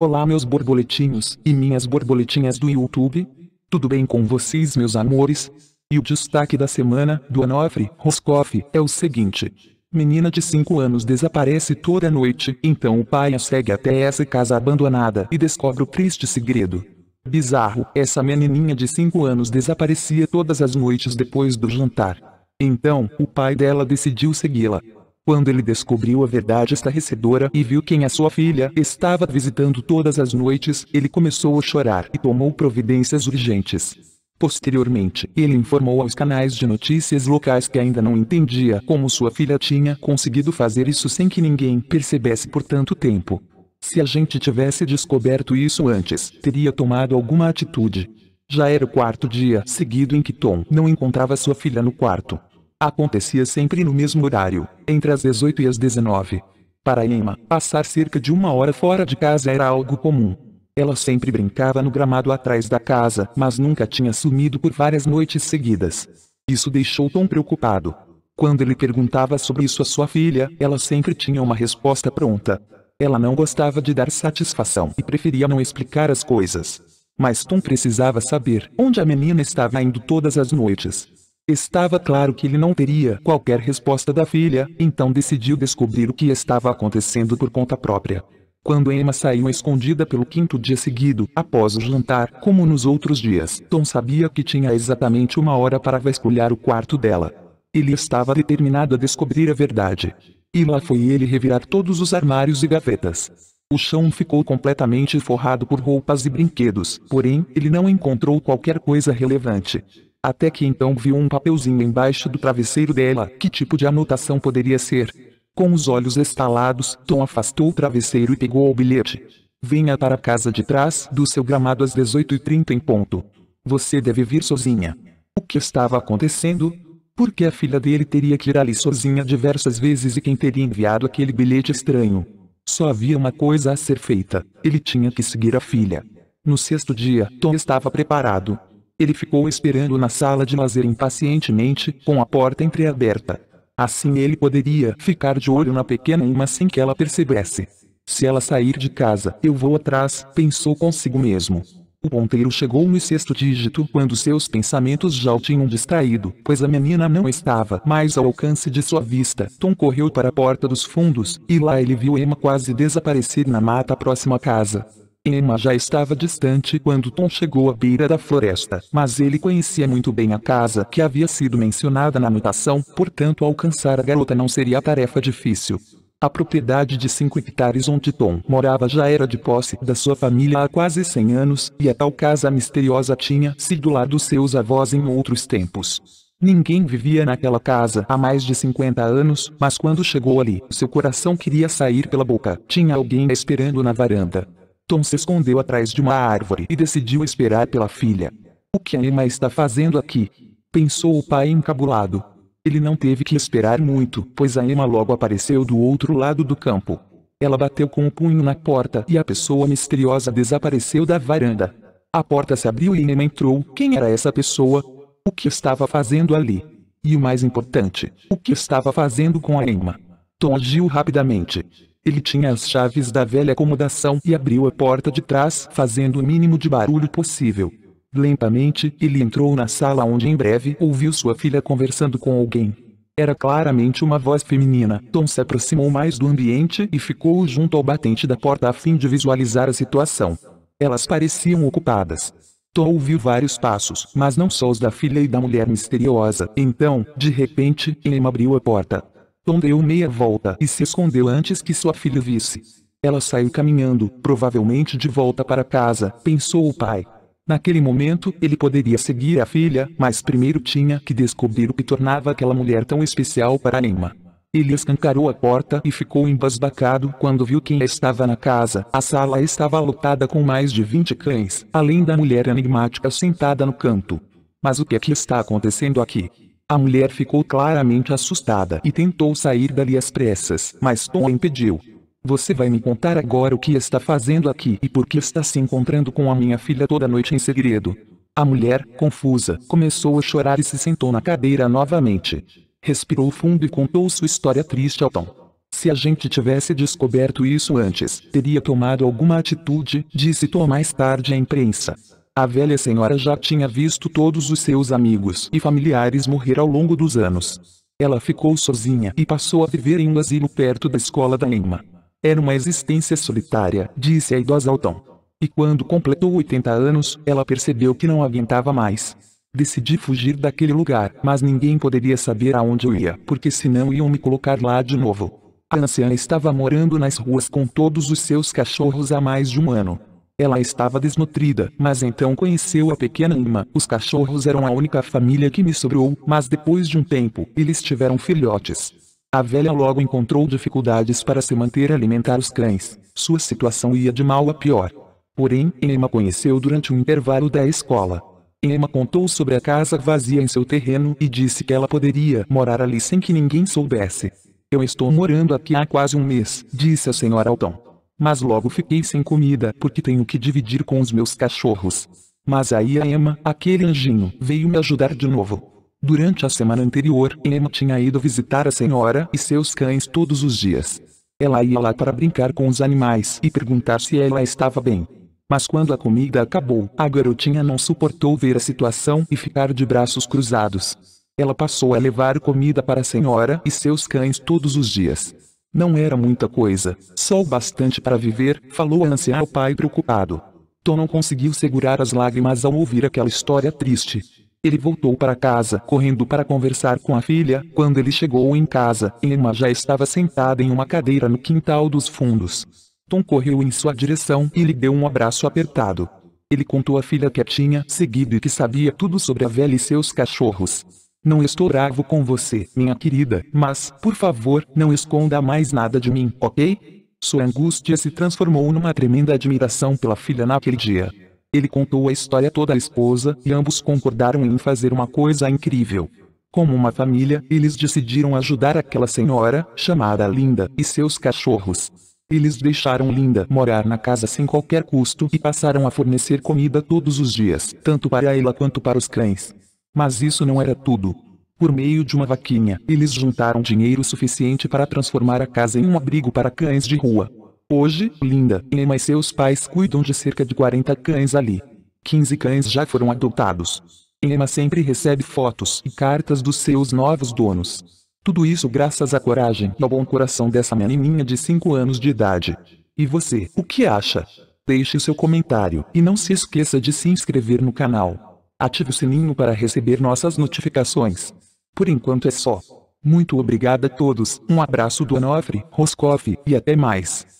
Olá meus borboletinhos e minhas borboletinhas do YouTube. Tudo bem com vocês meus amores? E o destaque da semana do Anofre Roscoff é o seguinte. Menina de 5 anos desaparece toda noite, então o pai a segue até essa casa abandonada e descobre o triste segredo. Bizarro, essa menininha de 5 anos desaparecia todas as noites depois do jantar. Então, o pai dela decidiu segui-la, quando ele descobriu a verdade estarrecedora e viu quem a sua filha estava visitando todas as noites, ele começou a chorar e tomou providências urgentes. Posteriormente, ele informou aos canais de notícias locais que ainda não entendia como sua filha tinha conseguido fazer isso sem que ninguém percebesse por tanto tempo. Se a gente tivesse descoberto isso antes, teria tomado alguma atitude. Já era o quarto dia seguido em que Tom não encontrava sua filha no quarto. Acontecia sempre no mesmo horário, entre as 18 e as 19. Para Emma, passar cerca de uma hora fora de casa era algo comum. Ela sempre brincava no gramado atrás da casa, mas nunca tinha sumido por várias noites seguidas. Isso deixou Tom preocupado. Quando ele perguntava sobre isso a sua filha, ela sempre tinha uma resposta pronta. Ela não gostava de dar satisfação e preferia não explicar as coisas. Mas Tom precisava saber onde a menina estava indo todas as noites. Estava claro que ele não teria qualquer resposta da filha, então decidiu descobrir o que estava acontecendo por conta própria. Quando Emma saiu escondida pelo quinto dia seguido, após o jantar, como nos outros dias, Tom sabia que tinha exatamente uma hora para vasculhar o quarto dela. Ele estava determinado a descobrir a verdade. E lá foi ele revirar todos os armários e gavetas. O chão ficou completamente forrado por roupas e brinquedos, porém, ele não encontrou qualquer coisa relevante. Até que então viu um papelzinho embaixo do travesseiro dela. Que tipo de anotação poderia ser? Com os olhos estalados, Tom afastou o travesseiro e pegou o bilhete. Venha para a casa de trás do seu gramado às 18h30 em ponto. Você deve vir sozinha. O que estava acontecendo? Por que a filha dele teria que ir ali sozinha diversas vezes e quem teria enviado aquele bilhete estranho. Só havia uma coisa a ser feita, ele tinha que seguir a filha. No sexto dia, Tom estava preparado, ele ficou esperando na sala de lazer impacientemente, com a porta entreaberta. Assim ele poderia ficar de olho na pequena Emma sem que ela percebesse. Se ela sair de casa, eu vou atrás, pensou consigo mesmo. O ponteiro chegou no sexto dígito quando seus pensamentos já o tinham distraído, pois a menina não estava mais ao alcance de sua vista. Tom correu para a porta dos fundos, e lá ele viu Emma quase desaparecer na mata próxima à casa. Emma já estava distante quando Tom chegou à beira da floresta, mas ele conhecia muito bem a casa que havia sido mencionada na anotação, portanto alcançar a garota não seria tarefa difícil. A propriedade de 5 hectares onde Tom morava já era de posse da sua família há quase 100 anos, e a tal casa misteriosa tinha sido lá dos seus avós em outros tempos. Ninguém vivia naquela casa há mais de 50 anos, mas quando chegou ali, seu coração queria sair pela boca. Tinha alguém esperando na varanda. Tom se escondeu atrás de uma árvore e decidiu esperar pela filha. O que a Emma está fazendo aqui? Pensou o pai encabulado. Ele não teve que esperar muito, pois a Emma logo apareceu do outro lado do campo. Ela bateu com o punho na porta e a pessoa misteriosa desapareceu da varanda. A porta se abriu e Emma entrou. Quem era essa pessoa? O que estava fazendo ali? E o mais importante, o que estava fazendo com a Emma? Tom agiu rapidamente. Ele tinha as chaves da velha acomodação e abriu a porta de trás, fazendo o mínimo de barulho possível. Lentamente, ele entrou na sala onde em breve ouviu sua filha conversando com alguém. Era claramente uma voz feminina. Tom se aproximou mais do ambiente e ficou junto ao batente da porta a fim de visualizar a situação. Elas pareciam ocupadas. Tom ouviu vários passos, mas não só os da filha e da mulher misteriosa. Então, de repente, Emma abriu a porta. Tom deu meia volta e se escondeu antes que sua filha visse. Ela saiu caminhando, provavelmente de volta para casa, pensou o pai. Naquele momento, ele poderia seguir a filha, mas primeiro tinha que descobrir o que tornava aquela mulher tão especial para Emma. Ele escancarou a porta e ficou embasbacado quando viu quem estava na casa. A sala estava lotada com mais de 20 cães, além da mulher enigmática sentada no canto. Mas o que é que está acontecendo aqui? A mulher ficou claramente assustada e tentou sair dali às pressas, mas Tom a impediu. Você vai me contar agora o que está fazendo aqui e por que está se encontrando com a minha filha toda noite em segredo. A mulher, confusa, começou a chorar e se sentou na cadeira novamente. Respirou fundo e contou sua história triste ao Tom. Se a gente tivesse descoberto isso antes, teria tomado alguma atitude, disse Tom mais tarde à imprensa. A velha senhora já tinha visto todos os seus amigos e familiares morrer ao longo dos anos. Ela ficou sozinha e passou a viver em um asilo perto da escola da Emma. Era uma existência solitária, disse a idosa Alton. E quando completou 80 anos, ela percebeu que não aguentava mais. Decidi fugir daquele lugar, mas ninguém poderia saber aonde eu ia, porque senão iam me colocar lá de novo. A anciã estava morando nas ruas com todos os seus cachorros há mais de um ano. Ela estava desnutrida, mas então conheceu a pequena Uma. Os cachorros eram a única família que me sobrou, mas depois de um tempo, eles tiveram filhotes. A velha logo encontrou dificuldades para se manter e alimentar os cães. Sua situação ia de mal a pior. Porém, Emma conheceu durante um intervalo da escola. Emma contou sobre a casa vazia em seu terreno e disse que ela poderia morar ali sem que ninguém soubesse. Eu estou morando aqui há quase um mês, disse a senhora Alton. Mas logo fiquei sem comida, porque tenho que dividir com os meus cachorros. Mas aí a Emma, aquele anjinho, veio me ajudar de novo. Durante a semana anterior, Emma tinha ido visitar a senhora e seus cães todos os dias. Ela ia lá para brincar com os animais e perguntar se ela estava bem. Mas quando a comida acabou, a garotinha não suportou ver a situação e ficar de braços cruzados. Ela passou a levar comida para a senhora e seus cães todos os dias. Não era muita coisa, só o bastante para viver, falou a anciã ao pai preocupado. Tom não conseguiu segurar as lágrimas ao ouvir aquela história triste. Ele voltou para casa, correndo para conversar com a filha. Quando ele chegou em casa, Emma já estava sentada em uma cadeira no quintal dos fundos. Tom correu em sua direção e lhe deu um abraço apertado. Ele contou à filha que a tinha seguido e que sabia tudo sobre a velha e seus cachorros. Não estou bravo com você, minha querida, mas, por favor, não esconda mais nada de mim, ok? Sua angústia se transformou numa tremenda admiração pela filha naquele dia. Ele contou a história toda à esposa, e ambos concordaram em fazer uma coisa incrível. Como uma família, eles decidiram ajudar aquela senhora, chamada Linda, e seus cachorros. Eles deixaram Linda morar na casa sem qualquer custo e passaram a fornecer comida todos os dias, tanto para ela quanto para os cães. Mas isso não era tudo. Por meio de uma vaquinha, eles juntaram dinheiro suficiente para transformar a casa em um abrigo para cães de rua. Hoje, Linda, Emma e seus pais cuidam de cerca de 40 cães ali. 15 cães já foram adotados. Emma sempre recebe fotos e cartas dos seus novos donos. Tudo isso graças à coragem e ao bom coração dessa menininha de 5 anos de idade. E você, o que acha? Deixe seu comentário e não se esqueça de se inscrever no canal. Ative o sininho para receber nossas notificações. Por enquanto é só. Muito obrigada a todos, um abraço do Onofre, Roscoff, e até mais.